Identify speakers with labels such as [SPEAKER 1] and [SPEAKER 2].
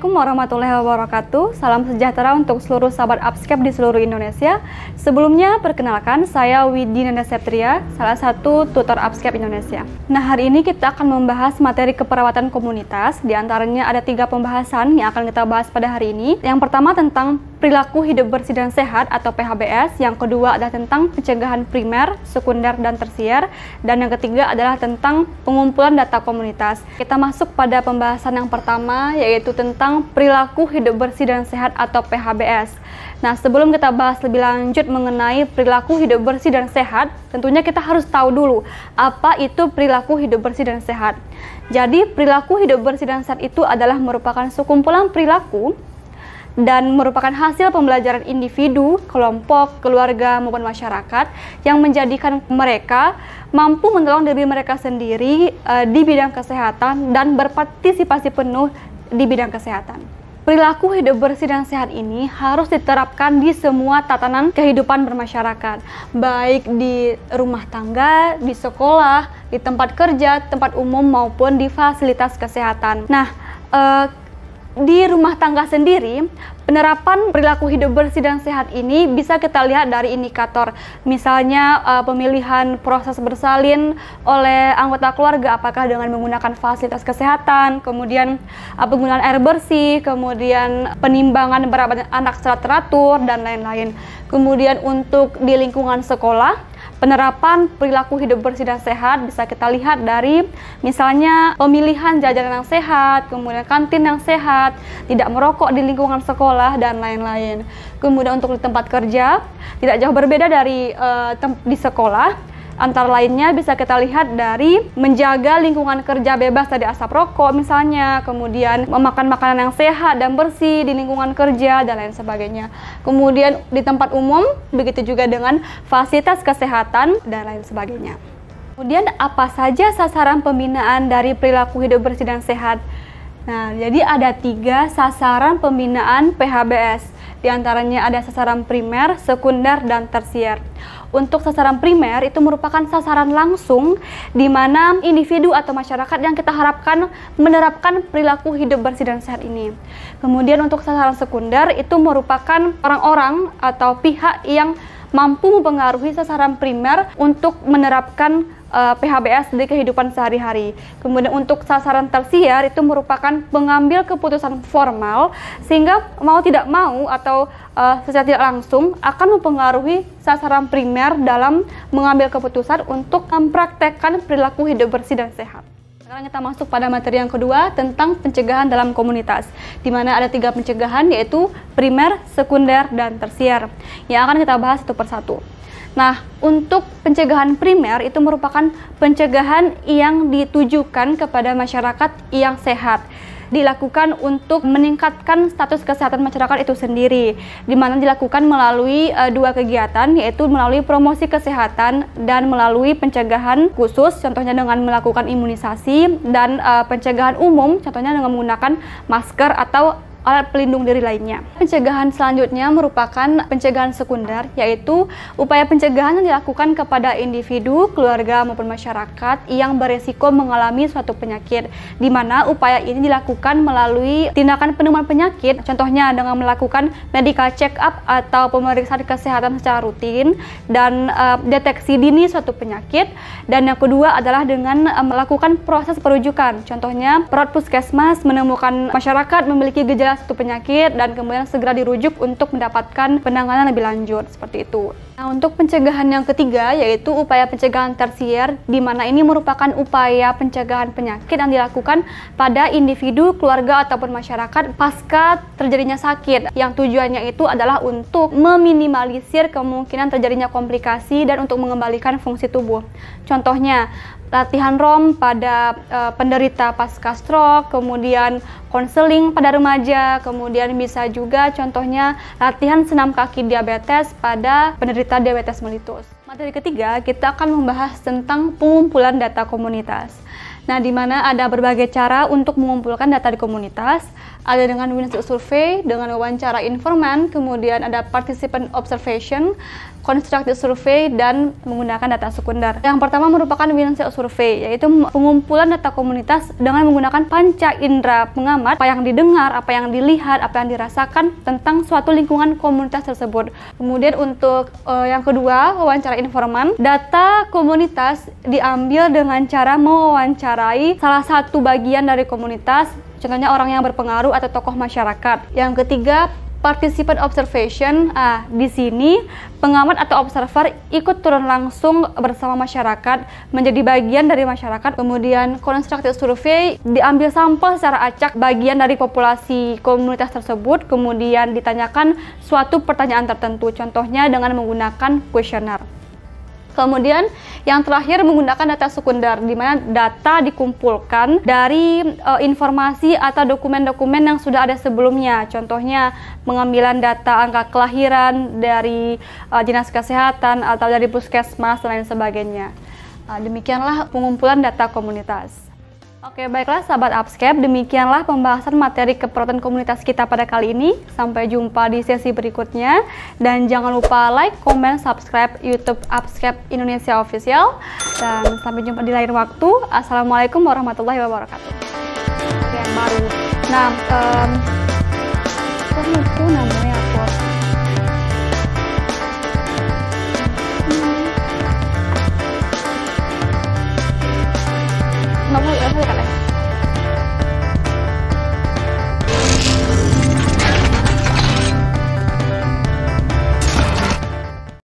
[SPEAKER 1] Assalamualaikum warahmatullahi wabarakatuh. Salam sejahtera untuk seluruh sahabat Upscape di seluruh Indonesia. Sebelumnya, perkenalkan saya Widi Nanda Septria, salah satu tutor Upscape Indonesia. Nah, hari ini kita akan membahas materi keperawatan komunitas. Di antaranya ada tiga pembahasan yang akan kita bahas pada hari ini. Yang pertama tentang perilaku hidup bersih dan sehat atau PHBS. Yang kedua adalah tentang pencegahan primer, sekunder, dan tersier. Dan yang ketiga adalah tentang pengumpulan data komunitas. Kita masuk pada pembahasan yang pertama, yaitu tentang tentang perilaku hidup bersih dan sehat atau PHBS. Nah, sebelum kita bahas lebih lanjut mengenai perilaku hidup bersih dan sehat, tentunya kita harus tahu dulu apa itu perilaku hidup bersih dan sehat. Jadi, perilaku hidup bersih dan sehat itu adalah merupakan sekumpulan perilaku dan merupakan hasil pembelajaran individu, kelompok, keluarga, maupun masyarakat yang menjadikan mereka mampu menolong diri mereka sendiri e, di bidang kesehatan dan berpartisipasi penuh di bidang kesehatan. Perilaku hidup bersih dan sehat ini harus diterapkan di semua tatanan kehidupan bermasyarakat, baik di rumah tangga, di sekolah, di tempat kerja, tempat umum, maupun di fasilitas kesehatan. Nah, eh, di rumah tangga sendiri, penerapan perilaku hidup bersih dan sehat ini bisa kita lihat dari indikator, misalnya uh, pemilihan proses bersalin oleh anggota keluarga, apakah dengan menggunakan fasilitas kesehatan, kemudian uh, penggunaan air bersih, kemudian penimbangan berat anak secara teratur dan lain-lain. Kemudian untuk di lingkungan sekolah penerapan perilaku hidup bersih dan sehat bisa kita lihat dari misalnya pemilihan jajanan yang sehat, kemudian kantin yang sehat, tidak merokok di lingkungan sekolah dan lain-lain. Kemudian untuk di tempat kerja tidak jauh berbeda dari uh, di sekolah Antara lainnya bisa kita lihat dari menjaga lingkungan kerja bebas dari asap rokok misalnya, kemudian memakan makanan yang sehat dan bersih di lingkungan kerja dan lain sebagainya. Kemudian di tempat umum begitu juga dengan fasilitas kesehatan dan lain sebagainya. Kemudian apa saja sasaran pembinaan dari perilaku hidup bersih dan sehat? Nah, jadi ada tiga sasaran pembinaan PHBS diantaranya ada sasaran primer, sekunder, dan tersier. Untuk sasaran primer itu merupakan sasaran langsung di mana individu atau masyarakat yang kita harapkan menerapkan perilaku hidup bersih dan sehat ini. Kemudian untuk sasaran sekunder itu merupakan orang-orang atau pihak yang mampu mempengaruhi sasaran primer untuk menerapkan uh, eh, PHBS di kehidupan sehari-hari. Kemudian untuk sasaran tersiar itu merupakan pengambil keputusan formal sehingga mau tidak mau atau uh, secara tidak langsung akan mempengaruhi sasaran primer dalam mengambil keputusan untuk mempraktekkan perilaku hidup bersih dan sehat. Sekarang kita masuk pada materi yang kedua tentang pencegahan dalam komunitas, di mana ada tiga pencegahan yaitu primer, sekunder, dan tersier yang akan kita bahas satu persatu. Nah, untuk pencegahan primer itu merupakan pencegahan yang ditujukan kepada masyarakat yang sehat dilakukan untuk meningkatkan status kesehatan masyarakat itu sendiri, di mana dilakukan melalui e, dua kegiatan, yaitu melalui promosi kesehatan dan melalui pencegahan khusus, contohnya dengan melakukan imunisasi dan e, pencegahan umum, contohnya dengan menggunakan masker atau alat pelindung diri lainnya. Pencegahan selanjutnya merupakan pencegahan sekunder, yaitu upaya pencegahan yang dilakukan kepada individu, keluarga, maupun masyarakat yang beresiko mengalami suatu penyakit, di mana upaya ini dilakukan melalui tindakan penemuan penyakit, contohnya dengan melakukan medical check-up atau pemeriksaan kesehatan secara rutin, dan uh, deteksi dini suatu penyakit, dan yang kedua adalah dengan uh, melakukan proses perujukan, contohnya perut puskesmas menemukan masyarakat memiliki gejala satu satu penyakit dan kemudian segera dirujuk untuk mendapatkan penanganan lebih lanjut seperti itu. Nah, untuk pencegahan yang ketiga yaitu upaya pencegahan tersier di mana ini merupakan upaya pencegahan penyakit yang dilakukan pada individu, keluarga ataupun masyarakat pasca terjadinya sakit yang tujuannya itu adalah untuk meminimalisir kemungkinan terjadinya komplikasi dan untuk mengembalikan fungsi tubuh. Contohnya, latihan ROM pada uh, penderita pasca stroke, kemudian konseling pada remaja, kemudian bisa juga contohnya latihan senam kaki diabetes pada penderita diabetes melitus. Materi ketiga, kita akan membahas tentang pengumpulan data komunitas. Nah, di mana ada berbagai cara untuk mengumpulkan data di komunitas, ada dengan Windsor Survey, dengan wawancara informan, kemudian ada Participant Observation, konstruktif Survey, dan menggunakan data sekunder. Yang pertama merupakan Windsor Survey, yaitu pengumpulan data komunitas dengan menggunakan panca indera pengamat, apa yang didengar, apa yang dilihat, apa yang dirasakan tentang suatu lingkungan komunitas tersebut. Kemudian untuk uh, yang kedua, wawancara informan, data komunitas diambil dengan cara mewawancara salah satu bagian dari komunitas, contohnya orang yang berpengaruh atau tokoh masyarakat. Yang ketiga, participant observation. Ah, di sini pengamat atau observer ikut turun langsung bersama masyarakat, menjadi bagian dari masyarakat. Kemudian constructive survey diambil sampel secara acak bagian dari populasi komunitas tersebut, kemudian ditanyakan suatu pertanyaan tertentu, contohnya dengan menggunakan kuesioner. Kemudian yang terakhir menggunakan data sekunder di mana data dikumpulkan dari e, informasi atau dokumen-dokumen yang sudah ada sebelumnya. Contohnya pengambilan data angka kelahiran dari e, dinas kesehatan atau dari puskesmas dan lain sebagainya. Eh, demikianlah pengumpulan data komunitas. Oke, baiklah sahabat Upscape, demikianlah pembahasan materi keperawatan komunitas kita pada kali ini. Sampai jumpa di sesi berikutnya dan jangan lupa like, comment, subscribe YouTube Upscape Indonesia Official dan sampai jumpa di lain waktu. Assalamualaikum warahmatullahi wabarakatuh. Yang baru. Nah, um, itu namanya 来来来来。